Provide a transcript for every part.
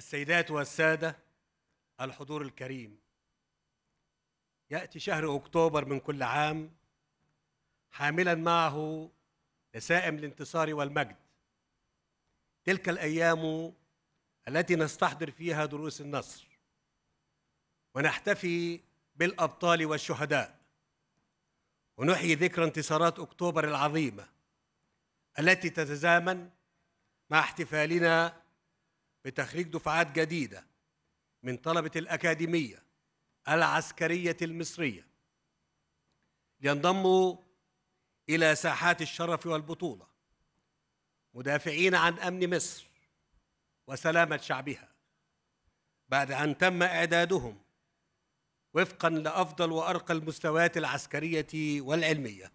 السيدات والسادة الحضور الكريم يأتي شهر أكتوبر من كل عام حاملا معه لسائم الانتصار والمجد تلك الأيام التي نستحضر فيها دروس النصر ونحتفي بالأبطال والشهداء ونحيي ذكرى انتصارات أكتوبر العظيمة التي تتزامن مع احتفالنا بتخريج دفعات جديدة من طلبة الأكاديمية العسكرية المصرية لينضموا إلى ساحات الشرف والبطولة مدافعين عن أمن مصر وسلامة شعبها بعد أن تم إعدادهم وفقا لأفضل وأرقى المستويات العسكرية والعلمية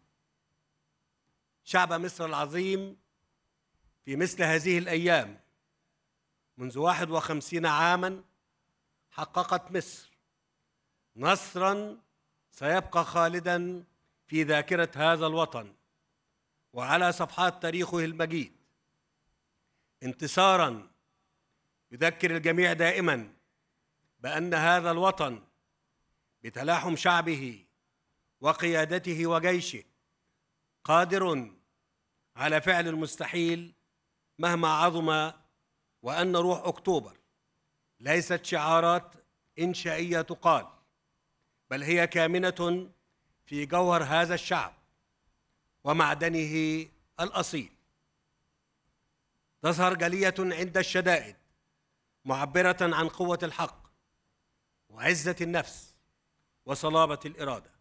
شعب مصر العظيم في مثل هذه الأيام منذ واحد وخمسين عاما حققت مصر نصرا سيبقى خالدا في ذاكرة هذا الوطن وعلى صفحات تاريخه المجيد انتصارا يذكر الجميع دائما بأن هذا الوطن بتلاحم شعبه وقيادته وجيشه قادر على فعل المستحيل مهما عظم وأن روح أكتوبر ليست شعارات إنشائية تقال بل هي كامنة في جوهر هذا الشعب ومعدنه الأصيل تظهر جلية عند الشدائد معبرة عن قوة الحق وعزة النفس وصلابة الإرادة